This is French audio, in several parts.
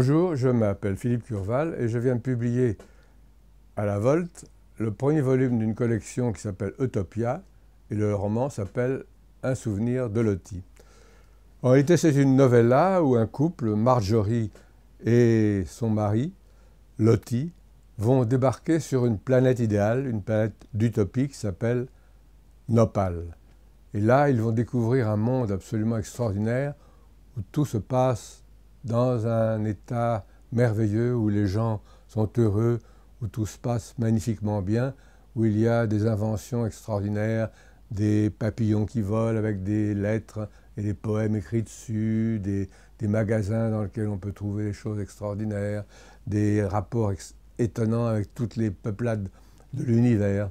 Bonjour, je m'appelle Philippe Curval et je viens de publier à la Volte le premier volume d'une collection qui s'appelle Utopia et le roman s'appelle Un souvenir de Loti. En réalité, c'est une novella où un couple, Marjorie et son mari, Lottie, vont débarquer sur une planète idéale, une planète d'utopie qui s'appelle Nopal. Et là, ils vont découvrir un monde absolument extraordinaire où tout se passe dans un état merveilleux où les gens sont heureux, où tout se passe magnifiquement bien, où il y a des inventions extraordinaires, des papillons qui volent avec des lettres et des poèmes écrits dessus, des, magasins dans lesquels on peut trouver des choses extraordinaires, des rapports étonnants avec toutes les peuplades de l'univers.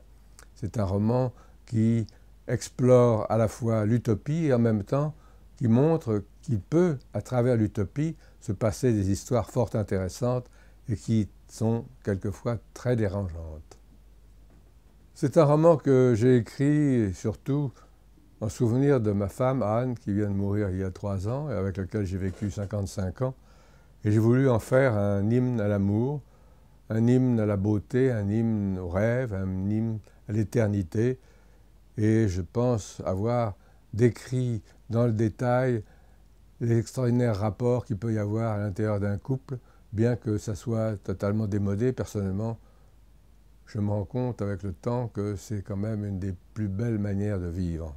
C'est un roman qui explore à la fois l'utopie et en même temps qui montre qu'il peut, à travers l'utopie, se passer des histoires fort intéressantes et qui sont quelquefois très dérangeantes. C'est un roman que j'ai écrit surtout en souvenir de ma femme Anne qui vient de mourir il y a trois ans et avec laquelle j'ai vécu 55 ans. Et j'ai voulu en faire un hymne à l'amour, un hymne à la beauté, un hymne au rêve, un hymne à l'éternité. Et je pense avoir décrit dans le détail l'extraordinaire rapport qu'il peut y avoir à l'intérieur d'un couple, bien que ça soit totalement démodé. Personnellement, je me rends compte avec le temps que c'est quand même une des plus belles manières de vivre.